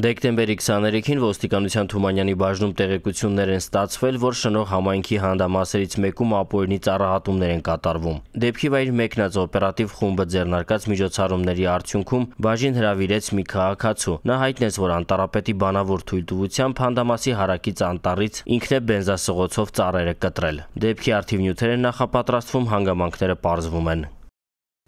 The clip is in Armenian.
Դեկտեմբերի 23-ին ոստիկանության Թումանյանի բաժնում տեղեկություններ են ստացվել, որ շնող համայնքի հանդամասերից մեկում ապօրինի ծառահատումներ են կատարվում։ Դեպքի վայր մեկնած օպերատիվ խումբը ձեռնարկած միջոցառումների արդյունքում բաժին հրավիրեց մի քաղաքացու։ Նա հայտնեց, որ անտարապետի բանավոր թույլտվությամբ հանդամասի հարակից անտառից ինքն է բենզասղոցով ծառերը կտրել։ Դեպքի արդիվ նյութեր են նախապատրաստվում, հանգամանքները պարզվում են։